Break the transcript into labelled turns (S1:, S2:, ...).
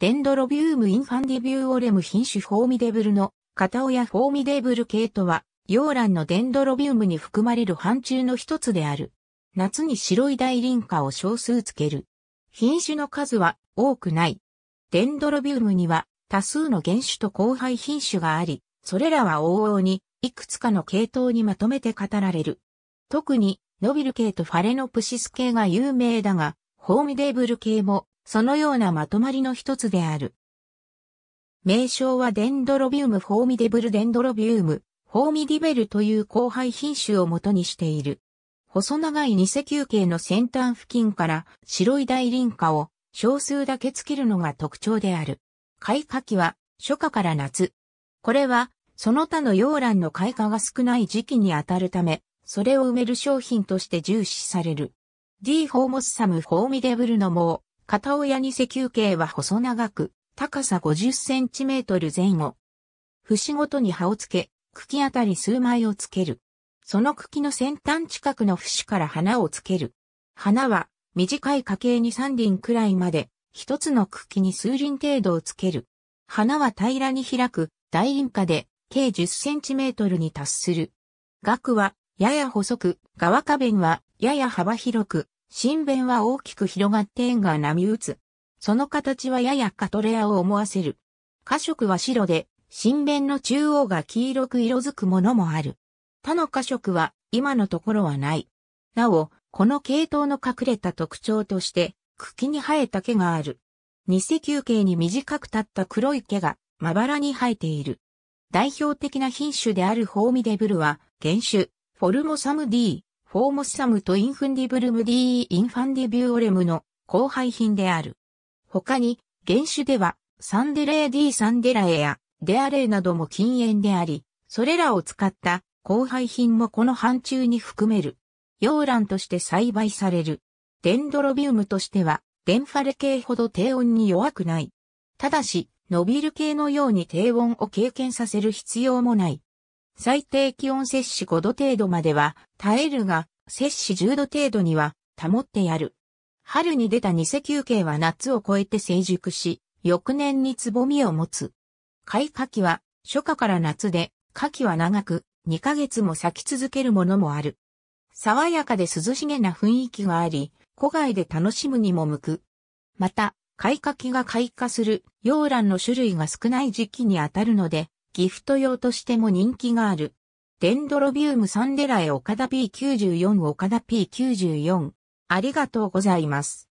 S1: デンドロビウム・インファンディビューオレム品種フォーミデブルの片親フォーミデブル系とは、洋蘭のデンドロビウムに含まれる範疇の一つである。夏に白い大輪花を少数つける。品種の数は多くない。デンドロビウムには多数の原種と交配品種があり、それらは往々にいくつかの系統にまとめて語られる。特にノビル系とファレノプシス系が有名だが、ホーミデーブル系もそのようなまとまりの一つである。名称はデンドロビウムフォーミデブルデンドロビウム、フォーミディベルという交配品種をもとにしている。細長い二石球形の先端付近から白い大輪花を少数だけつけるのが特徴である。開花期は初夏から夏。これはその他の洋蘭の開花が少ない時期に当たるため、それを埋める商品として重視される。D. ホーモスサム・フォーミデブルの毛、片親に石球形は細長く、高さ50センチメートル前後。節ごとに葉をつけ、茎あたり数枚をつける。その茎の先端近くの節から花をつける。花は短い花茎に3輪くらいまで、一つの茎に数輪程度をつける。花は平らに開く、大輪花で、計10センチメートルに達する。額は、やや細く、側花弁は、やや幅広く、新弁は大きく広がって円が波打つ。その形はややカトレアを思わせる。花色は白で、新弁の中央が黄色く色づくものもある。他の花色は今のところはない。なお、この系統の隠れた特徴として、茎に生えた毛がある。二石球形に短く立った黒い毛がまばらに生えている。代表的な品種であるホーミデブルは、原種、フォルモサム D、フォーモスサムとインフンディブルムディーインファンディビューオレムの後輩品である。他に、原種では、サンデレーディサンデラエやデアレーなども禁煙であり、それらを使った後輩品もこの範疇に含める。洋蘭として栽培される。デンドロビウムとしては、デンファレ系ほど低温に弱くない。ただし、ノビル系のように低温を経験させる必要もない。最低気温摂氏5度程度までは耐えるが、摂氏10度程度には保ってやる。春に出た偽休憩は夏を越えて成熟し、翌年につぼみを持つ。開花期は初夏から夏で、夏季は長く2ヶ月も咲き続けるものもある。爽やかで涼しげな雰囲気があり、古外で楽しむにも向く。また、開花期が開花する、洋蘭の種類が少ない時期にあたるので、ギフト用としても人気がある。デンドロビウムサンデラエ岡田 P94 岡田 P94。ありがとうございます。